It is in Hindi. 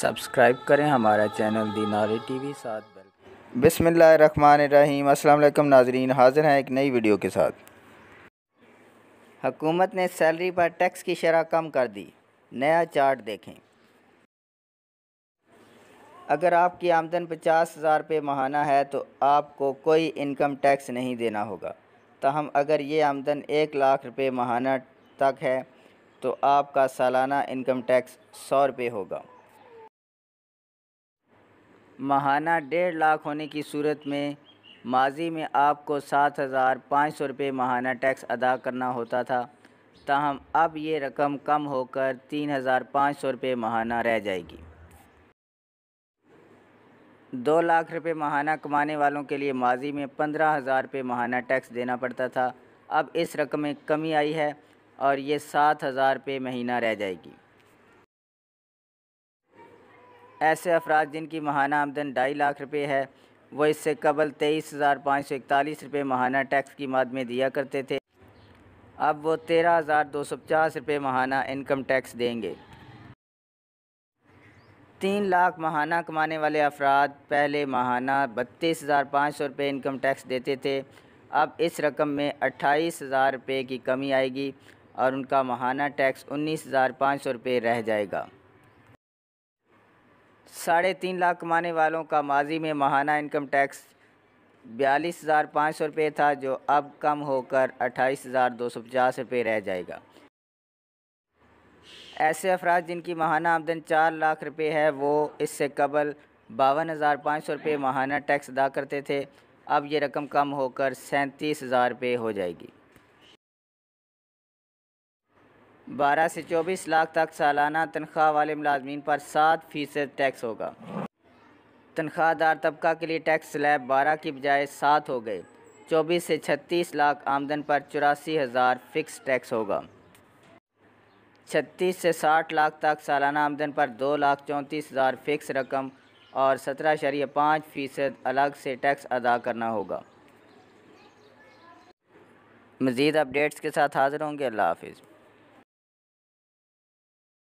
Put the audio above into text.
सब्सक्राइब करें हमारा चैनल टी वी साथ बेल बिसमीम अल्लाम नाजरीन हाजिर हैं एक नई वीडियो के साथ हुकूमत ने सैलरी पर टैक्स की शरह कम कर दी नया चार्ट देखें अगर आपकी आमदन पचास हज़ार रुपये माहाना है तो आपको कोई इनकम टैक्स नहीं देना होगा तहम अगर ये आमदन एक लाख रुपये माहाना तक है तो आपका सालाना इनकम टैक्स सौ रुपये होगा माहाना डेढ़ लाख होने की सूरत में माजी में आपको सात हज़ार पाँच सौ रुपये माहाना टैक्स अदा करना होता था ताहम अब ये रकम कम होकर तीन हज़ार पाँच सौ रुपये माहाना रह जाएगी दो लाख रुपये माहाना कमाने वालों के लिए माजी में पंद्रह हज़ार रुपये माहाना टैक्स देना पड़ता था अब इस रकम में कमी आई है और ये सात हज़ार रुपये महीना रह जाएगी ऐसे अफराद जिनकी महाना आमदन ढाई लाख रुपये है वो इससे कबल तेईस हज़ार पाँच सौ इकतालीस रुपये माहाना टैक्स की माद में दिया करते थे अब वो तेरह हज़ार दो सौ पचास रुपये माहाना इनकम टैक्स देंगे तीन लाख माहाना कमाने वाले अफराद पहले माहाना बत्तीस हज़ार पाँच सौ रुपये इनकम टैक्स देते थे अब इस रकम में अट्ठाईस हज़ार रुपये की कमी आएगी और उनका माहाना टैक्स उन्नीस हज़ार पाँच सौ रुपये रह जाएगा साढ़े तीन लाख कमाने वालों का माजी में माहाना इनकम टैक्स बयालीस हज़ार पाँच सौ रुपये था जो अब कम होकर अट्ठाईस हज़ार दो सौ पचास रुपये रह जाएगा ऐसे अफराद जिनकी माहाना आमदन चार लाख रुपये है वो इससे कबल बावन हज़ार पाँच सौ रुपये माहाना टैक्स अदा करते थे अब ये रकम कम होकर सैंतीस हज़ार रुपये हो जाएगी बारह से चौबीस लाख तक सालाना तनख्वाह वाले मुलाजमीन पर सात फ़ीसद टैक्स होगा तनख्वाहदार तबका के लिए टैक्स स्लैब बारह की बजाय सात हो गए चौबीस से छत्तीस लाख आमदन पर चौरासी हज़ार फ़िक्स टैक्स होगा छत्तीस से साठ लाख तक सालाना आमदन पर दो लाख चौंतीस हज़ार फ़िक्स रकम और सत्रह शरीय पाँच फ़ीसद अलग से टैक्स अदा करना होगा मज़ीद अपडेट्स के साथ हाज़िर होंगे अल्लाह हाफिज़